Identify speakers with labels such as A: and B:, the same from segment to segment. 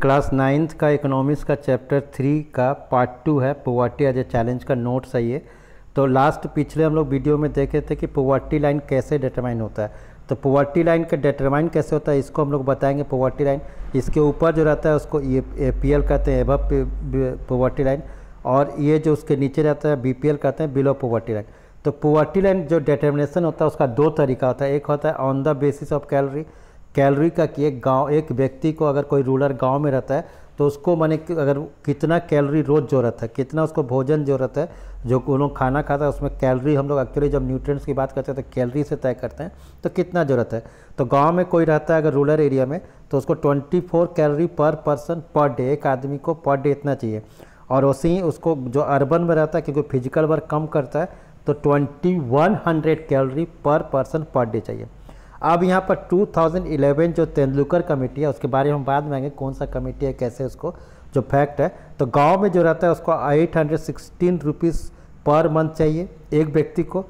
A: class ninth का economics का chapter three का पार्ट टू है पोवर्टी एज ए चैलेंज का नोट्स है ये तो लास्ट पिछले हम लोग वीडियो में देखे थे कि पोवर्टी लाइन कैसे डिटरमाइन होता है तो पोवर्टी लाइन का डिटरमाइन कैसे होता है इसको हम लोग बताएंगे पोवर्टी लाइन इसके ऊपर जो रहता है उसको ये पी एल कहते हैं एबव पोवर्टी लाइन और ये जो उसके नीचे रहता है बी पी एल कहते हैं बिलो पोवर्टी लाइन तो पोवर्टी लाइन जो डिटर्मिनेशन होता है उसका दो तरीका होता है एक होता है on the basis of calorie calorie का कि एक गांव एक व्यक्ति को अगर कोई रूरल गांव में रहता है तो उसको मैंने अगर कितना कैलोरी रोज़ ज़रूरत है कितना उसको भोजन ज़रूरत है जो उन लोग खाना खाता है उसमें कैलोरी हम लोग एक्चुअली जब न्यूट्रिएंट्स की बात करते हैं तो कैलोरी से तय करते हैं तो कितना ज़रूरत है तो गांव में कोई रहता है अगर रूरल एरिया में तो उसको 24 calorie per person per day एक आदमी को पर डे इतना चाहिए और उसी उसको जो अर्बन में रहता है क्योंकि फिजिकल वर्क कम करता है तो twenty one hundred calorie per person per day चाहिए अब यहाँ पर 2011 जो तेंदुलकर कमेटी है उसके बारे में हम बाद में आएंगे कौन सा कमेटी है कैसे उसको जो फैक्ट है तो गांव में जो रहता है उसको eight hundred sixteen rupees per month चाहिए एक व्यक्ति को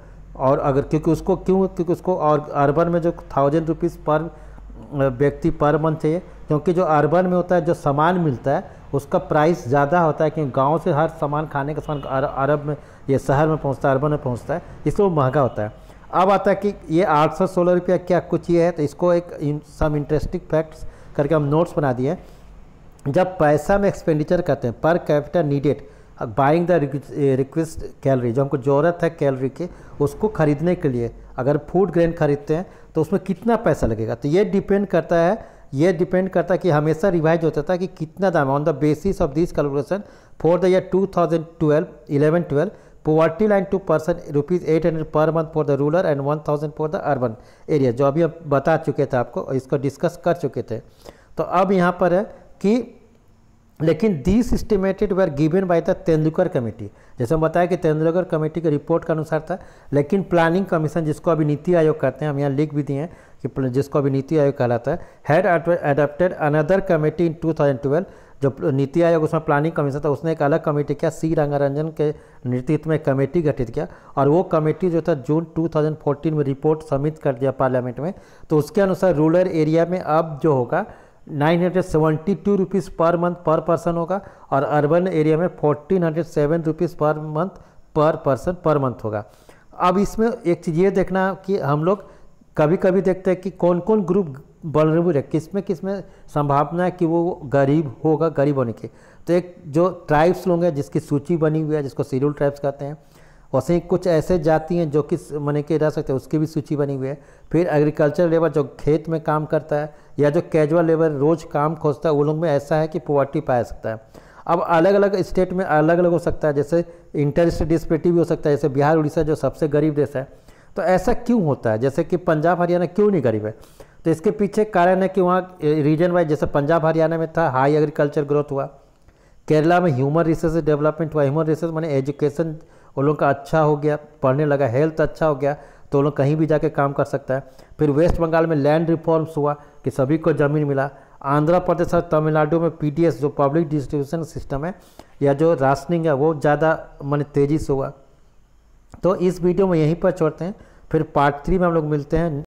A: और अगर क्योंकि उसको क्यों क्योंकि उसको और अर्बन में जो थाउजेंड रुपीज़ पर व्यक्ति पर मंथ चाहिए क्योंकि जो अर्बन में होता है जो सामान मिलता है उसका प्राइस ज़्यादा होता है क्योंकि गाँव से हर सामान खाने का सामान अरब में या शहर में पहुँचता है अर्बन में पहुँचता है इसलिए वो महंगा होता है अब आता है कि ये आठ सौ सोलह रुपया क्या कुछ ये है तो इसको एक सम इंटरेस्टिंग फैक्ट्स करके हम नोट्स बना दिए जब पैसा में एक्सपेंडिचर करते हैं per capital needed buying the request calorie जो हमको ज़रूरत है कैलरी की उसको खरीदने के लिए अगर फूड ग्रेन खरीदते हैं तो उसमें कितना पैसा लगेगा तो ये डिपेंड करता है ये डिपेंड करता है कि हमेशा रिवाइज होता था कि कितना दाम on the basis of this calculation for the year 2012 11 12 poverty line to person rupees eight hundred per month for the rural and one thousand for the urban area जो अभी हम बता चुके थे आपको इसको डिस्कस कर चुके थे तो अब यहाँ पर है कि लेकिन this systemated were given by the Tendulkar committee जैसे हम बताया कि तेंदुलकर कमेटी के रिपोर्ट के अनुसार था लेकिन प्लानिंग कमीशन जिसको अभी नीति आयोग कहते हैं हम यहाँ लिख भी दिए हैं कि जिसको अभी नीति आयोग कहलाता है had adopted another committee in two thousand twelve जो नीति आयोग उसमें प्लानिंग कमीशन था उसने एक अलग कमेटी किया सी रंगारंजन के नेतृत्व में कमेटी गठित किया और वो कमेटी जो था जून 2014 में रिपोर्ट सबमिट कर दिया पार्लियामेंट में तो उसके अनुसार रूरल एरिया में अब जो होगा nine hundred seventy two rupees per month per person होगा और अर्बन एरिया में fourteen hundred seven rupees per month per person per month होगा अब इसमें एक चीज़ ये देखना कि हम लोग कभी कभी देखते हैं कि कौन कौन ग्रुप बलरेबुल है किस में किस में संभावना है कि वो गरीब होगा गरीब होने की तो एक जो ट्राइब्स लोग हैं जिसकी सूची बनी हुई है जिसको सीरियल ट्राइब्स कहते हैं वैसे ही कुछ ऐसे जाति हैं जो कि मैंने के रह सकते हैं उसकी भी सूची बनी हुई है फिर एग्रीकल्चर लेबर जो खेत में काम करता है या जो कैजुअल लेबर रोज़ काम खोजता है वो लोग में ऐसा है कि पॉवर्टी पाया सकता है अब अलग अलग स्टेट में अलग अलग हो सकता है जैसे इंटर स्टेट डिस्पेटी भी हो सकता है जैसे बिहार उड़ीसा जो सबसे गरीब देश है तो ऐसा क्यों होता है जैसे कि पंजाब हरियाणा क्यों नहीं गरीब है तो इसके पीछे कारण है कि वहाँ रीजन वाइज जैसे पंजाब हरियाणा में था हाई एग्रीकल्चर ग्रोथ हुआ केरला में ह्यूमन रिसोर्स डेवलपमेंट हुआ ह्यूमन रिसोर्स मैंने एजुकेशन उन लोगों का अच्छा हो गया पढ़ने लगा हेल्थ अच्छा हो गया तो उन लोग कहीं भी जाके काम कर सकता है फिर वेस्ट बंगाल में लैंड रिफॉर्म्स हुआ कि सभी को ज़मीन मिला आंध्र प्रदेश और तमिलनाडु में पी जो पब्लिक डिस्ट्रीब्यूशन सिस्टम है या जो राशनिंग है वो ज़्यादा मैंने तेज़ी से हुआ तो इस वीडियो में यहीं पर छोड़ते हैं फिर पार्ट थ्री में हम लोग मिलते हैं